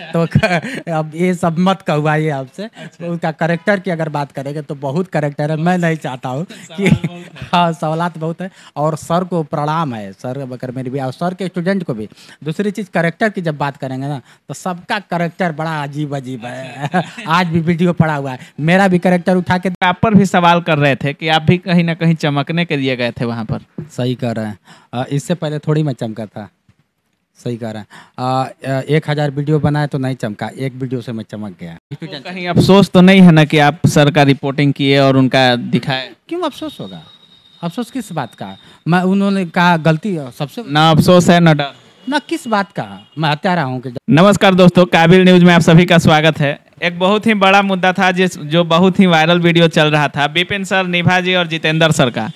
तो अब ये सब मत कहवाइए आपसे अच्छा। उसका करेक्टर की अगर बात करेंगे तो बहुत करेक्टर है मैं नहीं चाहता हूँ कि हाँ सवालत बहुत है और सर को प्रणाम है सर अगर मेरी भी और सर के स्टूडेंट को भी दूसरी चीज़ करेक्टर की जब बात करेंगे ना तो सबका करेक्टर बड़ा अजीब अजीब है अच्छा। आज भी वीडियो पड़ा हुआ है मेरा भी करेक्टर उठा के आप पर भी सवाल कर रहे थे कि आप भी कहीं ना कहीं चमकने के लिए गए थे वहाँ पर सही कर रहे हैं इससे पहले थोड़ी मैं चमका था सही कह रहा है एक हज़ार वीडियो बनाए तो नहीं चमका एक वीडियो से मैं चमक गया तो कहीं अफसोस तो नहीं है ना कि आप सर का रिपोर्टिंग किए और उनका दिखाए क्यों अफसोस होगा अफसोस किस बात का मैं उन्होंने कहा गलती सबसे ना अफसोस है ना डर ना किस बात का मैं हत्या रहा हूँ नमस्कार दोस्तों काबिल न्यूज में आप सभी का स्वागत है एक बहुत ही बड़ा मुद्दा था जिस जो बहुत ही वायरल वीडियो चल रहा था बिपिन सर निभा जी और जितेंद्र सर का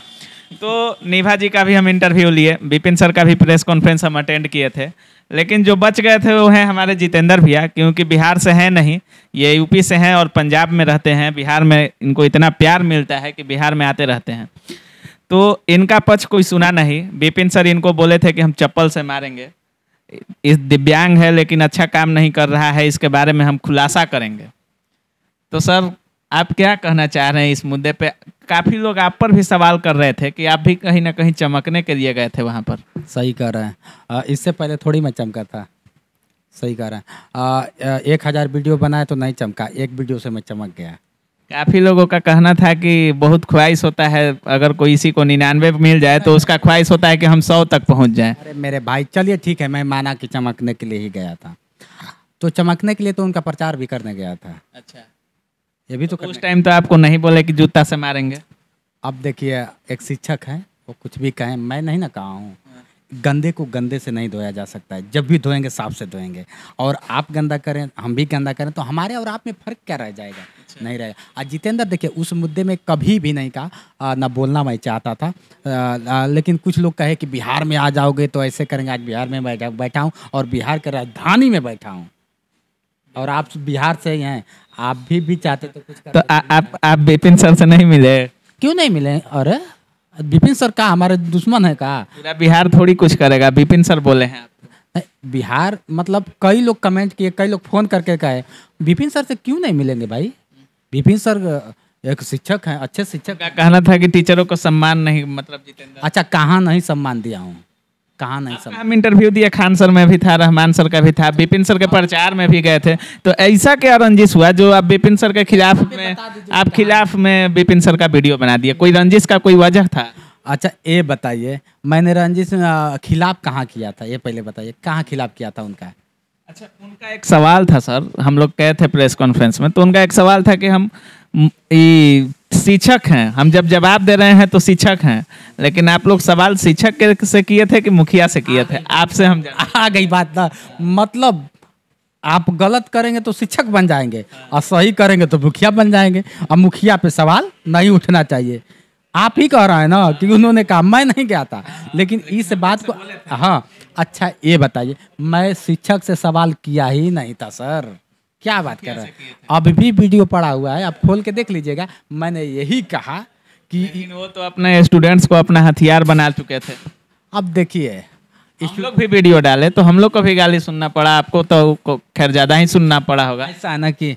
तो निभा जी का भी हम इंटरव्यू लिए बिपिन सर का भी प्रेस कॉन्फ्रेंस हम अटेंड किए थे लेकिन जो बच गए थे वो हैं हमारे जितेंद्र भैया क्योंकि बिहार से हैं नहीं ये यूपी से हैं और पंजाब में रहते हैं बिहार में इनको इतना प्यार मिलता है कि बिहार में आते रहते हैं तो इनका पक्ष कोई सुना नहीं बिपिन सर इनको बोले थे कि हम चप्पल से मारेंगे इस दिव्यांग है लेकिन अच्छा काम नहीं कर रहा है इसके बारे में हम खुलासा करेंगे तो सर आप क्या कहना चाह रहे हैं इस मुद्दे पे काफ़ी लोग आप पर भी सवाल कर रहे थे कि आप भी कहीं ना कहीं चमकने के लिए गए थे वहाँ पर सही कह रहे हैं इससे पहले थोड़ी मैं चमका था सही कह रहे हैं एक हज़ार वीडियो बनाए तो नहीं चमका एक वीडियो से मैं चमक गया काफ़ी लोगों का कहना था कि बहुत ख्वाहिश होता है अगर कोई इसी को निन्यानवे मिल जाए तो उसका ख्वाहिश होता है कि हम सौ तक पहुंच जाएं अरे मेरे भाई चलिए ठीक है मैं माना कि चमकने के लिए ही गया था तो चमकने के लिए तो उनका प्रचार भी करने गया था अच्छा ये भी तो, उस टाइम तो आपको नहीं बोले कि जूता से मारेंगे अब देखिए एक शिक्षक है वो कुछ भी कहें मैं नहीं ना कहा हूँ गंदे को गंदे से नहीं धोया जा सकता है जब भी धोएंगे साफ से धोएंगे और आप गंदा करें हम भी गंदा करें तो हमारे और आप में फ़र्क क्या रह जाएगा अच्छा। नहीं रहेगा आज जितेंद्र देखिए उस मुद्दे में कभी भी नहीं कहा ना बोलना मैं चाहता था आ, आ, लेकिन कुछ लोग कहे कि बिहार में आ जाओगे तो ऐसे करेंगे आज बिहार में बैठा बैठा हूँ और बिहार के राजधानी में बैठा हूँ और आप बिहार से ही हैं आप भी भी चाहते तो कुछ तो आ, आप आप विपिन सर से नहीं मिले क्यों नहीं मिले अरे विपिन सर का हमारे दुश्मन है का पूरा बिहार थोड़ी कुछ करेगा विपिन सर बोले हैं बिहार मतलब कई लोग कमेंट किए कई लोग फोन करके कहे विपिन सर से क्यों नहीं मिलेंगे भाई विपिन सर एक शिक्षक हैं अच्छे शिक्षक कहना था कि टीचरों को सम्मान नहीं मतलब अच्छा कहाँ नहीं सम्मान दिया हूँ कहा नहीं सब हम इंटरव्यू दिए खान सर में भी था रहमान सर का भी था बिपिन सर के हाँ। प्रचार में भी गए थे तो ऐसा क्या रंजिश हुआ जो आप बिपिन सर के खिलाफ में आप खिलाफ में बिपिन सर का वीडियो बना दिया कोई रंजिश का कोई वजह था अच्छा ये बताइए मैंने रंजिश खिलाफ कहाँ किया था ये पहले बताइए कहाँ खिलाफ किया था उनका अच्छा उनका एक सवाल था सर हम लोग गए थे प्रेस कॉन्फ्रेंस में तो उनका एक सवाल था कि हम शिक्षक हैं हम जब जवाब दे रहे हैं तो शिक्षक हैं लेकिन आप लोग सवाल शिक्षक से किए थे कि मुखिया से किए थे आपसे हम आ गई बात ना मतलब आप गलत करेंगे तो शिक्षक बन जाएंगे और सही करेंगे तो मुखिया बन जाएंगे और मुखिया पे सवाल नहीं उठना चाहिए आप ही कह रहे हैं ना कि उन्होंने कहा मैं नहीं गया था लेकिन इस बात को हाँ अच्छा ये बताइए मैं शिक्षक से सवाल किया ही नहीं था सर क्या बात कर रहे हैं अब भी वीडियो पड़ा हुआ है आप खोल के देख लीजिएगा मैंने यही कहा कि वो तो अपने स्टूडेंट्स को अपना हथियार बना चुके थे अब देखिए हम लोग भी वीडियो डाले तो हम लोग को भी गाली सुनना पड़ा आपको तो खैर ज्यादा ही सुनना पड़ा होगा ऐसा है ना कि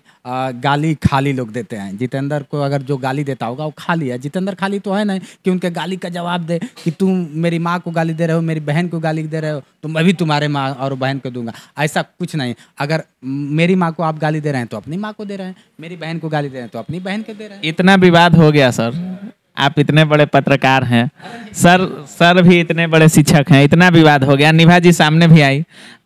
गाली खाली लोग देते हैं जितेंद्र को अगर जो गाली देता होगा वो खाली है जितेंद्र खाली तो है ना कि उनके गाली का जवाब दे कि तुम मेरी माँ को गाली दे रहे हो मेरी बहन को गाली दे रहे हो तो मैं भी तुम्हारे माँ और बहन को दूंगा ऐसा कुछ नहीं अगर मेरी माँ को आप गाली दे रहे हैं तो अपनी माँ को दे रहे हैं मेरी बहन को गाली दे रहे हैं तो अपनी बहन को दे रहे हैं इतना विवाद हो गया सर आप इतने बड़े पत्रकार हैं सर सर भी इतने बड़े शिक्षक हैं इतना विवाद हो गया निभा जी सामने भी आई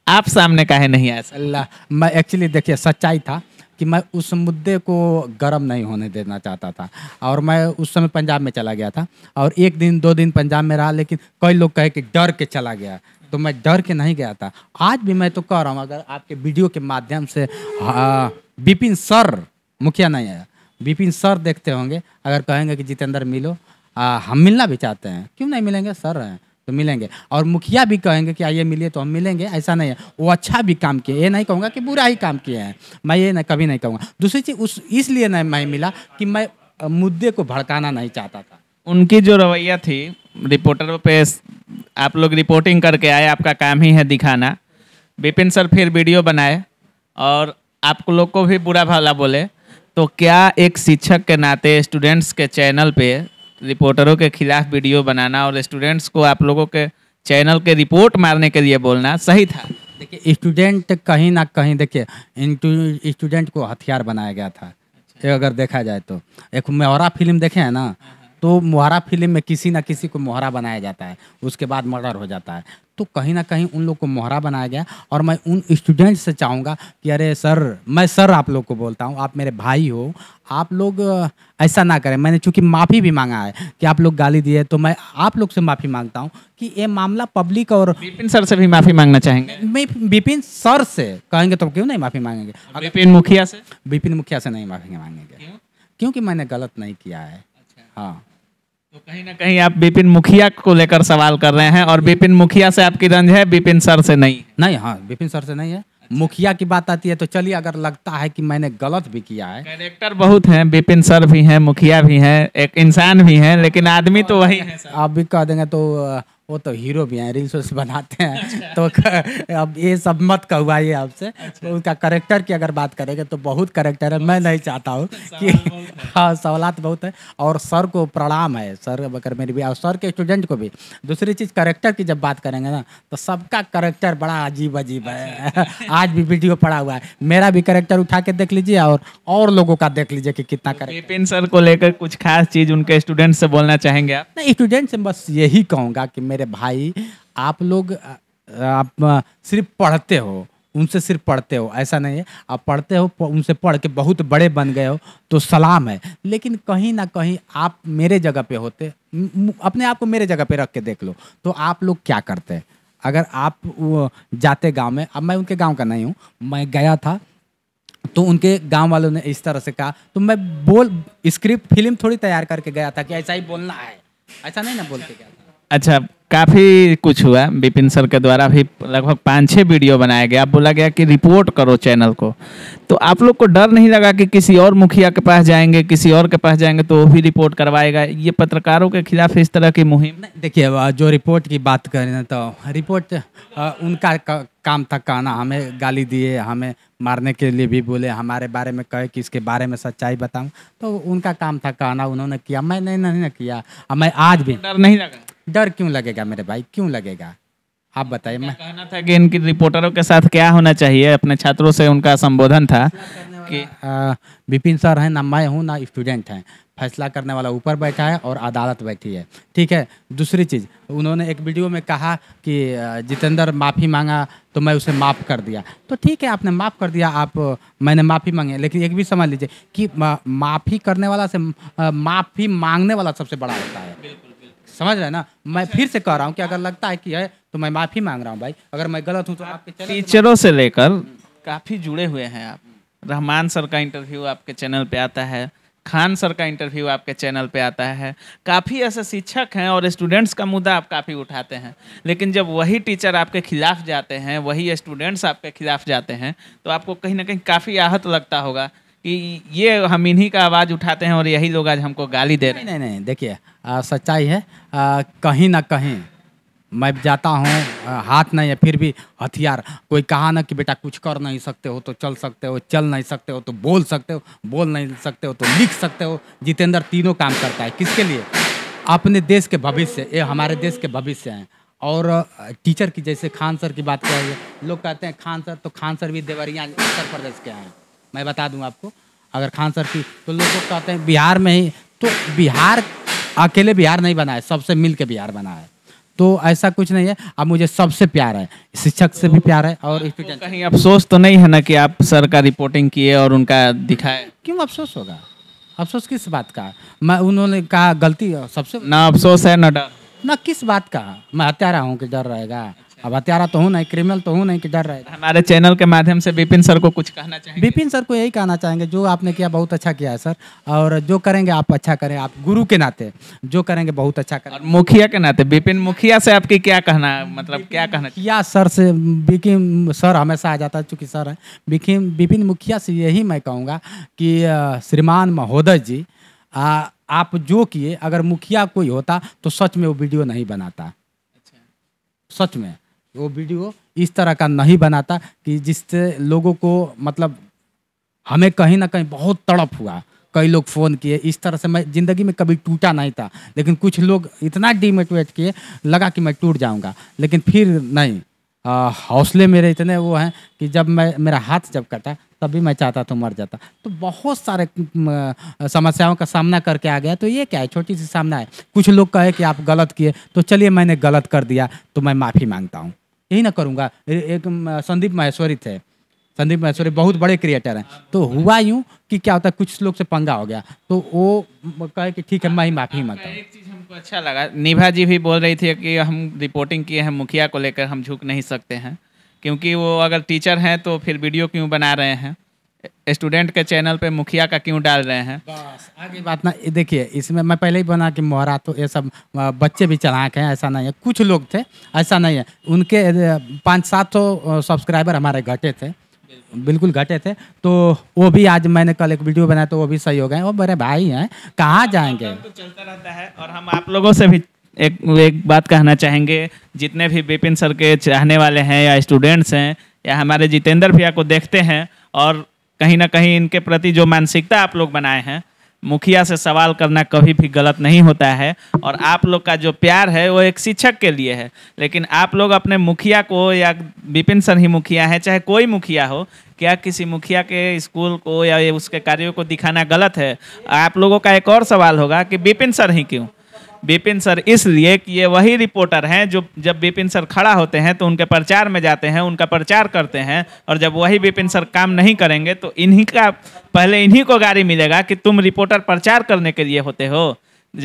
आप सामने काहे नहीं आए अल्लाह मैं एक्चुअली देखिए सच्चाई था कि मैं उस मुद्दे को गर्म नहीं होने देना चाहता था और मैं उस समय पंजाब में चला गया था और एक दिन दो दिन पंजाब में रहा लेकिन कई लोग कहे कि डर के चला गया तो मैं डर के नहीं गया था आज भी मैं तो कह रहा हूँ अगर आपके वीडियो के माध्यम से हाँ, बिपिन सर मुखिया नहीं आया विपिन सर देखते होंगे अगर कहेंगे कि जितेंद्र मिलो आ, हम मिलना भी चाहते हैं क्यों नहीं मिलेंगे सर हैं तो मिलेंगे और मुखिया भी कहेंगे कि आइए मिलिए तो हम मिलेंगे ऐसा नहीं है वो अच्छा भी काम किए ये नहीं कहूँगा कि बुरा ही काम किए हैं मैं ये नहीं कभी नहीं कहूँगा दूसरी चीज़ उस इसलिए नहीं मैं मिला कि मैं मुद्दे को भड़काना नहीं चाहता था उनकी जो रवैया थी रिपोर्टर पे आप लोग रिपोर्टिंग करके आए आपका काम ही है दिखाना विपिन सर फिर वीडियो बनाए और आप लोग को भी बुरा भला बोले तो क्या एक शिक्षक के नाते स्टूडेंट्स के चैनल पे रिपोर्टरों के खिलाफ वीडियो बनाना और स्टूडेंट्स को आप लोगों के चैनल के रिपोर्ट मारने के लिए बोलना सही था देखिए स्टूडेंट कहीं ना कहीं देखिए स्टूडेंट को हथियार बनाया गया था ये अच्छा। अगर देखा जाए तो एक मोहरा फिल्म देखे हैं ना हाँ, हाँ। तो मोहरा फिल्म में किसी ना किसी को मोहरा बनाया जाता है उसके बाद मर्डर हो जाता है तो कहीं ना कहीं उन लोग को मोहरा बनाया गया और मैं उन स्टूडेंट से चाहूँगा कि अरे सर मैं सर आप लोग को बोलता हूँ आप मेरे भाई हो आप लोग ऐसा ना करें मैंने चूंकि माफ़ी भी मांगा है कि आप लोग गाली दिए तो मैं आप लोग से माफ़ी मांगता हूँ कि ये मामला पब्लिक और बिपिन सर से भी माफ़ी मांगना चाहेंगे मैं बिपिन सर से कहेंगे तो क्यों नहीं माफ़ी मांगेंगे बिपिन मुखिया से बिपिन मुखिया से नहीं माफ़ी मांगेंगे क्योंकि मैंने गलत नहीं किया है अच्छा। हाँ तो कहीं ना कहीं आप बिपिन मुखिया को लेकर सवाल कर रहे हैं और बिपिन मुखिया से आपकी रंज है बिपिन सर से नहीं नहीं हाँ बिपिन सर से नहीं है अच्छा। मुखिया की बात आती है तो चलिए अगर लगता है कि मैंने गलत भी किया है कैरेक्टर बहुत हैं बिपिन सर भी हैं मुखिया भी हैं एक इंसान भी हैं लेकिन आदमी तो वही है आप भी कह देंगे तो वो तो हीरो भी हैं रील्स बनाते हैं अच्छा। तो अब ये सब मत कहुआ ये आपसे अच्छा। तो उनका करेक्टर की अगर बात करेंगे तो बहुत करेक्टर है मैं नहीं चाहता हूँ कि हाँ सवालत बहुत है हाँ, और सर को प्रणाम है सर अगर मेरी भी और सर के स्टूडेंट को भी दूसरी चीज़ करेक्टर की जब बात करेंगे ना तो सबका करेक्टर बड़ा अजीब अजीब है अच्छा, अच्छा। आज भी वीडियो पड़ा हुआ है मेरा भी करेक्टर उठा के देख लीजिए और और लोगों का देख लीजिए कि कितना विपिन तो सर को लेकर कुछ खास चीज़ उनके स्टूडेंट से बोलना चाहेंगे आप स्टूडेंट से बस यही कहूँगा कि मेरे मेरे भाई आप लोग आप सिर्फ पढ़ते हो उनसे सिर्फ पढ़ते हो ऐसा नहीं है आप पढ़ते हो उनसे पढ़ के बहुत बड़े बन गए हो तो सलाम है लेकिन कहीं ना कहीं आप मेरे जगह पे होते अपने आप को मेरे जगह पे रख के देख लो तो आप लोग क्या करते हैं अगर आप जाते गांव में अब मैं उनके गांव का नहीं हूँ मैं गया था तो उनके गांव वालों ने इस तरह से कहा तो मैं बोल स्क्रिप्ट फिल्म थोड़ी तैयार करके गया था कि ऐसा ही बोलना है ऐसा नहीं ना बोलते गया अच्छा काफ़ी कुछ हुआ विपिन सर के द्वारा भी लगभग पाँच छः वीडियो बनाया गया बोला गया कि रिपोर्ट करो चैनल को तो आप लोग को डर नहीं लगा कि किसी और मुखिया के पास जाएंगे किसी और के पास जाएंगे तो वो भी रिपोर्ट करवाएगा ये पत्रकारों के खिलाफ इस तरह की मुहिम देखिए जो रिपोर्ट की बात करें तो रिपोर्ट उनका काम था कहना हमें गाली दिए हमें मारने के लिए भी बोले हमारे बारे में कहे कि इसके बारे में सच्चाई बताऊँ तो उनका काम था कहना उन्होंने किया मैं नहीं नहीं, नहीं किया मैं आज भी डर नहीं लगा डर क्यों लगेगा मेरे भाई क्यों लगेगा आप बताइए मैं कहना था कि इनकी रिपोर्टरों के साथ क्या होना चाहिए अपने छात्रों से उनका संबोधन था कि विपिन सर हैं ना मैं हूँ ना स्टूडेंट हैं फैसला करने वाला ऊपर बैठा है और अदालत बैठी है ठीक है दूसरी चीज़ उन्होंने एक वीडियो में कहा कि जितेंद्र माफ़ी मांगा तो मैं उसे माफ़ कर दिया तो ठीक है आपने माफ़ कर दिया आप मैंने माफ़ी मांगे लेकिन एक भी समझ लीजिए कि माफ़ी करने वाला से माफ़ी मांगने वाला सबसे बड़ा होता है समझ रहे ना मैं अच्छा। फिर से कह रहा हूँ कि अगर लगता है कि है तो मैं माफ़ी मांग रहा हूँ भाई अगर मैं गलत हूँ तो आपके टीचरों से लेकर काफ़ी जुड़े हुए हैं आप रहमान सर का इंटरव्यू आपके चैनल पे आता है खान सर का इंटरव्यू आपके चैनल पे आता है काफ़ी ऐसे शिक्षक हैं और स्टूडेंट्स का मुद्दा आप काफ़ी उठाते हैं लेकिन जब वही टीचर आपके खिलाफ जाते हैं वही स्टूडेंट्स आपके खिलाफ जाते हैं तो आपको कहीं ना कहीं काफ़ी आहत लगता होगा कि ये हम इन्हीं का आवाज़ उठाते हैं और यही लोग आज हमको गाली दे रहे हैं नहीं नहीं, नहीं देखिए सच्चाई है आ, कहीं ना कहीं मैं जाता हूँ हाथ नहीं है फिर भी हथियार कोई कहा ना कि बेटा कुछ कर नहीं सकते हो तो चल सकते हो चल नहीं सकते हो तो बोल सकते हो बोल नहीं सकते हो तो लिख सकते हो जितेंद्र तीनों काम करता है किसके लिए अपने देश के भविष्य ये हमारे देश के भविष्य हैं और टीचर की जैसे खान सर की बात करें लोग कहते हैं खान सर तो खान सर भी देवरिया उत्तर प्रदेश के हैं मैं बता दूं आपको अगर खान सर की तो लोग कहते हैं बिहार में ही तो बिहार अकेले बिहार नहीं बना है सबसे मिल के बिहार बना है तो ऐसा कुछ नहीं है अब मुझे सबसे प्यार है शिक्षक से भी प्यार है और स्टूडेंट कहीं अफसोस तो नहीं है ना कि आप सर का रिपोर्टिंग किए और उनका दिखाए क्यों अफसोस होगा अफसोस किस बात का मैं उन्होंने कहा गलती सबसे ना अफसोस है ना डर ना किस बात का मैं हत्या रहा हूँ कि डर रहेगा अब हत्यारा तो हूँ नहीं क्रिमिनल तो हूँ नहीं कि डर रहे हमारे चैनल के माध्यम से बिपिन सर को कुछ कहना चाहेंगे बिपिन सर को यही कहना चाहेंगे जो आपने किया बहुत अच्छा किया है सर और जो करेंगे आप अच्छा करें आप गुरु के नाते जो करेंगे बहुत अच्छा करें मुखिया के नाते बिपिन मुखिया से आपकी क्या कहना मतलब क्या कहना या सर से बिकिन सर हमेशा आ जाता है चूँकि सर है बिकिन मुखिया से यही मैं कहूँगा कि श्रीमान महोदय जी आ, आप जो किए अगर मुखिया कोई होता तो सच में वो वीडियो नहीं बनाता अच्छा। सच में वो वीडियो इस तरह का नहीं बनाता कि जिससे लोगों को मतलब हमें कहीं ना कहीं बहुत तड़प हुआ कई लोग फ़ोन किए इस तरह से मैं ज़िंदगी में कभी टूटा नहीं था लेकिन कुछ लोग इतना डीमोटिवेट किए लगा कि मैं टूट जाऊंगा लेकिन फिर नहीं हौसले मेरे इतने वो हैं कि जब मैं मेरा हाथ जब कटा तभी मैं चाहता तो मर जाता तो बहुत सारे समस्याओं का सामना करके आ गया तो ये क्या है छोटी सी सामना है कुछ लोग कहे कि आप गलत किए तो चलिए मैंने गलत कर दिया तो मैं माफ़ी मांगता हूँ यही ना करूँगा एक संदीप माहेश्वरी थे संदीप माहेश्वरी बहुत बड़े क्रिएटर हैं तो हुआ यूँ कि क्या होता है कुछ लोग से पंगा हो गया तो वो कहे कि ठीक है मैं ही माफ़ी मांगता हूँ हमको अच्छा लगा निभा जी भी बोल रही थी कि हम रिपोर्टिंग किए हैं मुखिया को लेकर हम झुक नहीं सकते हैं क्योंकि वो अगर टीचर हैं तो फिर वीडियो क्यों बना रहे हैं स्टूडेंट के चैनल पे मुखिया का क्यों डाल रहे हैं बस आगे बात ना देखिए इसमें मैं पहले ही बना कि मोहरा तो ये सब बच्चे भी चढ़ाक हैं ऐसा नहीं है कुछ लोग थे ऐसा नहीं है उनके पाँच सात सौ सब्सक्राइबर हमारे घटे थे बिल्कुल घटे थे तो वो भी आज मैंने कल एक वीडियो बनाया तो वो भी सही हो गए वो मेरे भाई हैं कहाँ जाएंगे तो चलता रहता है और हम आप लोगों से भी एक एक बात कहना चाहेंगे जितने भी विपिन सर के चाहने वाले हैं या स्टूडेंट्स हैं या हमारे जितेंद्र भैया को देखते हैं और कहीं ना कहीं इनके प्रति जो मानसिकता आप लोग बनाए हैं मुखिया से सवाल करना कभी भी गलत नहीं होता है और आप लोग का जो प्यार है वो एक शिक्षक के लिए है लेकिन आप लोग अपने मुखिया को या विपिन सर ही मुखिया है चाहे कोई मुखिया हो क्या किसी मुखिया के स्कूल को या उसके कार्यों को दिखाना गलत है आप लोगों का एक और सवाल होगा कि विपिन सर ही क्यों बिपिन सर इसलिए कि ये वही रिपोर्टर हैं जो जब बिपिन सर खड़ा होते हैं तो उनके प्रचार में जाते हैं उनका प्रचार करते हैं और जब वही बिपिन सर काम नहीं करेंगे तो इन्हीं का पहले इन्हीं को गाड़ी मिलेगा कि तुम रिपोर्टर प्रचार करने के लिए होते हो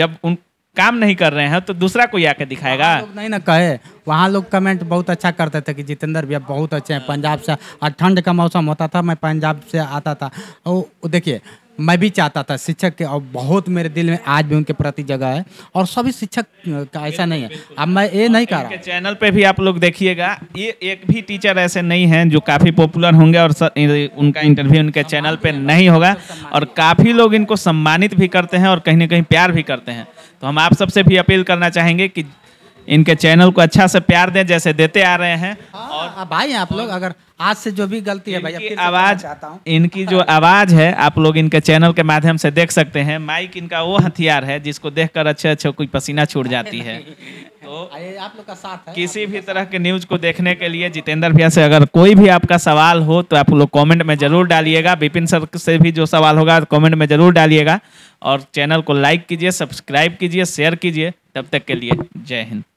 जब उन काम नहीं कर रहे हैं तो दूसरा कोई आके दिखाएगा नहीं ना कहे वहाँ लोग कमेंट बहुत अच्छा करते थे कि जितेंद्र भैया बहुत अच्छे हैं पंजाब से और ठंड का मौसम होता था मैं पंजाब से आता था वो देखिए मैं भी चाहता था शिक्षक के और बहुत मेरे दिल में आज भी उनके प्रति जगह है और सभी शिक्षक का ऐसा नहीं है अब मैं ये नहीं कह रहा चैनल पे भी आप लोग देखिएगा ये एक भी टीचर ऐसे नहीं हैं जो काफ़ी पॉपुलर होंगे और सर, उनका इंटरव्यू उनके चैनल पे नहीं होगा और काफ़ी लोग इनको सम्मानित भी करते हैं और कहीं ना कहीं प्यार भी करते हैं तो हम आप सबसे भी अपील करना चाहेंगे कि इनके चैनल को अच्छा से प्यार दें जैसे देते आ रहे हैं हाँ, और हाँ, हाँ, भाई आप लोग अगर आज से जो भी गलती है भाई आवाज इनकी जो आवाज है आप लोग इनके चैनल के माध्यम से देख सकते हैं माइक इनका वो हथियार है जिसको देखकर अच्छे अच्छे कोई पसीना छूट जाती है तो आप लोग का साथ है किसी भी तरह के न्यूज को देखने के लिए जितेंद्र भैया से अगर कोई भी आपका सवाल हो तो आप लोग कॉमेंट में जरूर डालिएगा बिपिन सर से भी जो सवाल होगा तो कॉमेंट में जरूर डालिएगा और चैनल को लाइक कीजिए सब्सक्राइब कीजिए शेयर कीजिए तब तक के लिए जय हिंद